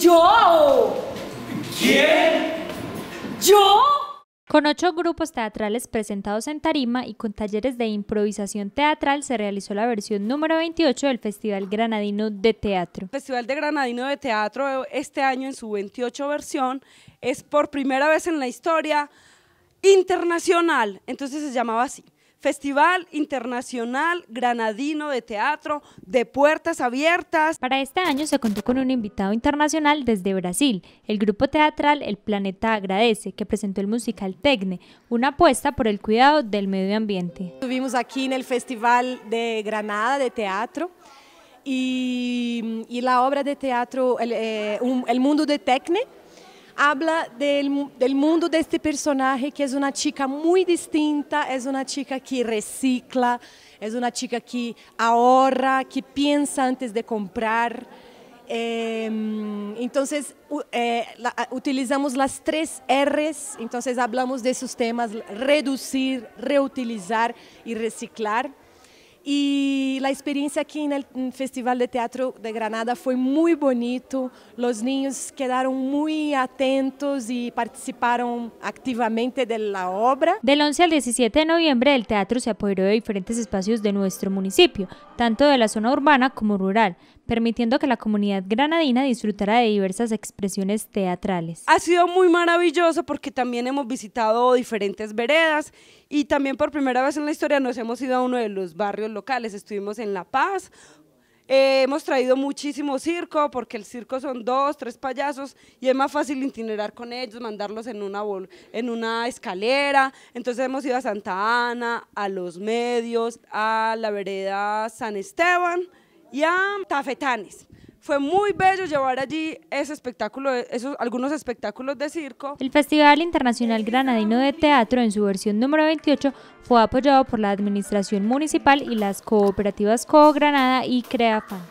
yo! ¿Quién? ¿Yo? Con ocho grupos teatrales presentados en tarima y con talleres de improvisación teatral se realizó la versión número 28 del Festival Granadino de Teatro. El Festival de Granadino de Teatro este año en su 28 versión es por primera vez en la historia internacional, entonces se llamaba así. Festival Internacional Granadino de Teatro de Puertas Abiertas. Para este año se contó con un invitado internacional desde Brasil, el grupo teatral El Planeta Agradece, que presentó el musical Tecne, una apuesta por el cuidado del medio ambiente. Estuvimos aquí en el Festival de Granada de Teatro. Y, la obra de teatro, el, eh, el mundo de Tecne, habla del, mundo de este personaje que es una chica muy distinta, es una chica que recicla, es una chica que ahorra, que piensa antes de comprar. Em, entonces eh, utilizamos las tres R's, entonces hablamos de esos temas, reducir, reutilizar y reciclar. Y La experiencia aquí en el Festival de Teatro de Granada fue muy bonito. los niños quedaron muy atentos y participaron activamente de la obra. Del 11 al 17 de noviembre, el teatro se apoderó de diferentes espacios de nuestro municipio, tanto de la zona urbana como rural permitiendo que la comunidad granadina disfrutara de diversas expresiones teatrales. Ha sido muy maravilloso porque también hemos visitado diferentes veredas y también por primera vez en la historia nos hemos ido a uno de los barrios locales. Estuvimos en La Paz, eh, hemos traído muchísimo circo, porque el circo son dos, tres payasos, y es más fácil itinerar con ellos, mandarlos en una, en una escalera. Entonces hemos ido a Santa Ana, a Los Medios, a la vereda San Esteban, y a Tafetanes. Fue muy bello llevar allí ese espectáculo, esos, algunos espectáculos de circo. El Festival Internacional Granadino de Teatro, en su versión número 28, fue apoyado por la Administración Municipal y las cooperativas Co Granada y Creafan.